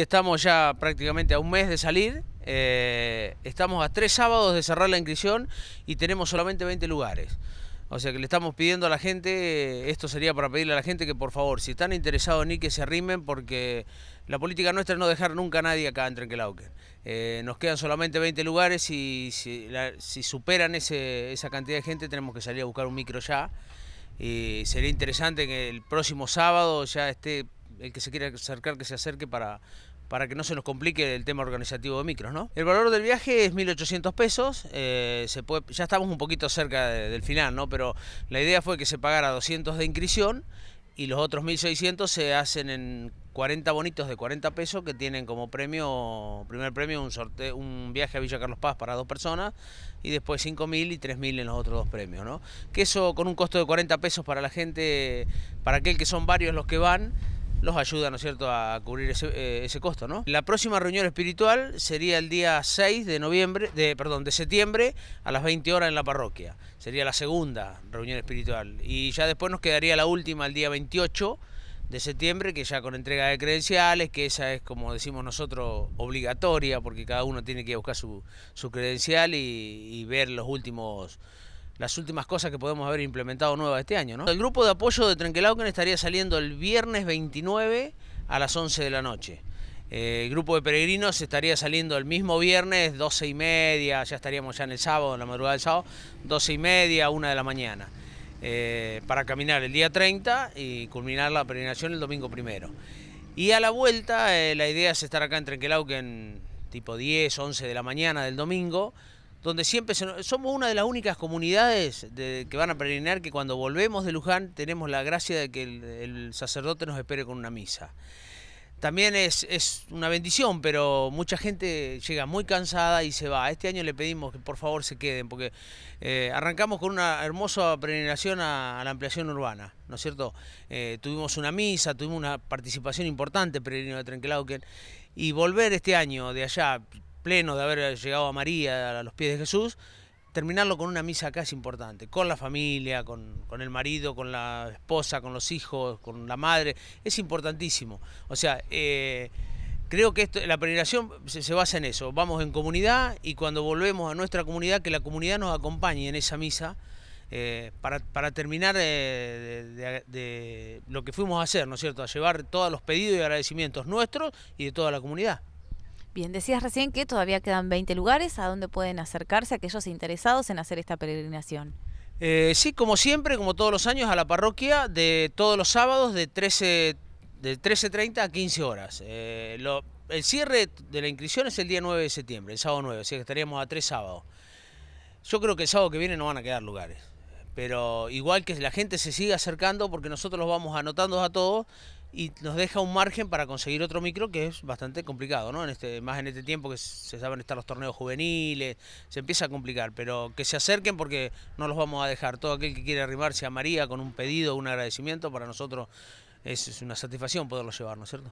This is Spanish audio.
Estamos ya prácticamente a un mes de salir, eh, estamos a tres sábados de cerrar la inscripción y tenemos solamente 20 lugares. O sea que le estamos pidiendo a la gente, esto sería para pedirle a la gente que por favor, si están interesados ni que se arrimen porque la política nuestra es no dejar nunca a nadie acá en Trenquelauquen. Eh, nos quedan solamente 20 lugares y si, superan esa cantidad de gente tenemos que salir a buscar un micro ya. Y sería interesante que el próximo sábado ya esté el que se quiera acercar, que se acerque para para que no se nos complique el tema organizativo de micros, ¿no? El valor del viaje es 1.800 pesos, eh, se puede, ya estamos un poquito cerca del final, ¿no? Pero la idea fue que se pagara 200 de inscripción y los otros 1.600 se hacen en 40 bonitos de 40 pesos que tienen como premio, primer premio, un, sorteo, un viaje a Villa Carlos Paz para dos personas y después 5.000 y 3.000 en los otros dos premios, ¿no? Que eso con un costo de 40 pesos para la gente, para aquel que son varios los que van, los ayuda, ¿no es cierto?, a cubrir eh, ese, costo, ¿no? La próxima reunión espiritual sería el día 6 de noviembre, de, perdón, de septiembre a las 20 horas en la parroquia. Sería la segunda reunión espiritual. Y ya después nos quedaría la última el día 28 de septiembre, que ya con entrega de credenciales, que esa es, como decimos nosotros, obligatoria, porque cada uno tiene que buscar su, credencial y ver los últimos las últimas cosas que podemos haber implementado nuevas este año. El grupo de apoyo de Trenquelauquen estaría saliendo el viernes 29 a las 11 de la noche. Eh, el grupo de peregrinos estaría saliendo el mismo viernes, 12 y media, ya estaríamos ya en el sábado, en la madrugada del sábado, 12 y media, 1 de la mañana, eh, para caminar el día 30 y culminar la peregrinación el domingo primero. Y a la vuelta, eh, la idea es estar acá en Trenquelauquen tipo 10, 11 de la mañana del domingo, donde siempre somos una de las únicas comunidades que van a peregrinar que cuando volvemos de Luján tenemos la gracia de que el, sacerdote nos espere con una misa. También es, es, una bendición, pero mucha gente llega muy cansada y se va. Este año le pedimos que por favor se queden, porque eh, arrancamos con una hermosa peregrinación a, la ampliación urbana, ¿no es cierto? Eh, tuvimos una misa, tuvimos una participación importante peregrino de Trenquelauquen, y volver este año de allá, pleno de haber llegado a María a los pies de Jesús, terminarlo con una misa acá es importante, con la familia, con, el marido, con la esposa, con los hijos, con la madre, es importantísimo. O sea, eh, creo que la peregrinación se, basa en eso, vamos en comunidad y cuando volvemos a nuestra comunidad, que la comunidad nos acompañe en esa misa. Eh, para, terminar eh, de lo que fuimos a hacer, ¿no es cierto? A llevar todos los pedidos y agradecimientos nuestros y de toda la comunidad. Bien, decías recién que todavía quedan 20 lugares a donde pueden acercarse aquellos interesados en hacer esta peregrinación. Eh, sí, como siempre, como todos los años, a la parroquia de todos los sábados de 13.30 a 15 horas. Eh, el cierre de la inscripción es el día 9 de septiembre, el sábado 9, así que estaríamos a tres sábados. Yo creo que el sábado que viene no van a quedar lugares, pero igual que la gente se siga acercando porque nosotros los vamos anotando a todos y nos deja un margen para conseguir otro micro que es bastante complicado, ¿no? Este, más en este tiempo que se saben estar los torneos juveniles, se empieza a complicar, pero que se acerquen porque no los vamos a dejar. Todo aquel que quiere arrimarse a María con un pedido, un agradecimiento, para nosotros es, es una satisfacción poderlo llevar, ¿no es cierto?